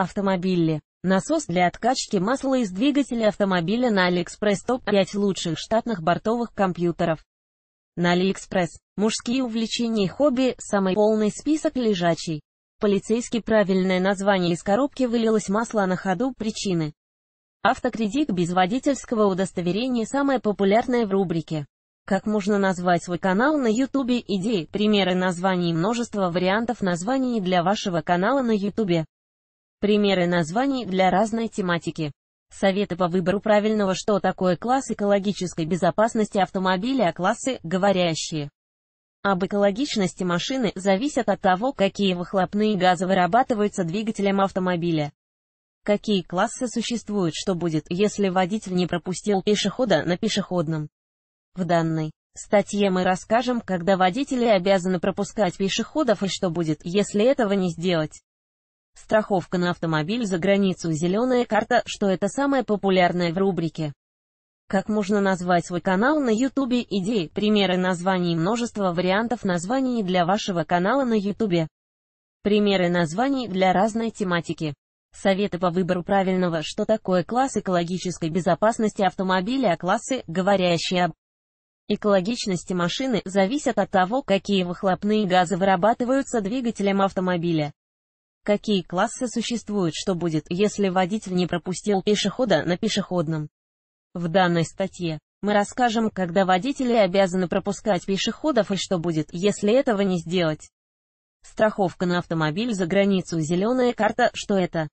автомобили, Насос для откачки масла из двигателя автомобиля на Алиэкспресс топ-5 лучших штатных бортовых компьютеров. На Алиэкспресс. Мужские увлечения и хобби. Самый полный список лежачий. Полицейский правильное название из коробки вылилось масло на ходу. Причины. Автокредит без водительского удостоверения самое популярное в рубрике. Как можно назвать свой канал на YouTube? Идеи, примеры названий и множество вариантов названий для вашего канала на YouTube. Примеры названий для разной тематики. Советы по выбору правильного что такое класс экологической безопасности автомобиля, а классы, говорящие. Об экологичности машины зависят от того, какие выхлопные газы вырабатываются двигателем автомобиля. Какие классы существуют, что будет, если водитель не пропустил пешехода на пешеходном. В данной статье мы расскажем, когда водители обязаны пропускать пешеходов и что будет, если этого не сделать. Страховка на автомобиль за границу «Зеленая карта», что это самое популярное в рубрике. Как можно назвать свой канал на YouTube? Идеи, примеры названий множество вариантов названий для вашего канала на YouTube. Примеры названий для разной тематики. Советы по выбору правильного, что такое класс экологической безопасности автомобиля, а классы, говорящие об экологичности машины, зависят от того, какие выхлопные газы вырабатываются двигателем автомобиля. Какие классы существуют, что будет, если водитель не пропустил пешехода на пешеходном? В данной статье мы расскажем, когда водители обязаны пропускать пешеходов и что будет, если этого не сделать. Страховка на автомобиль за границу, зеленая карта, что это?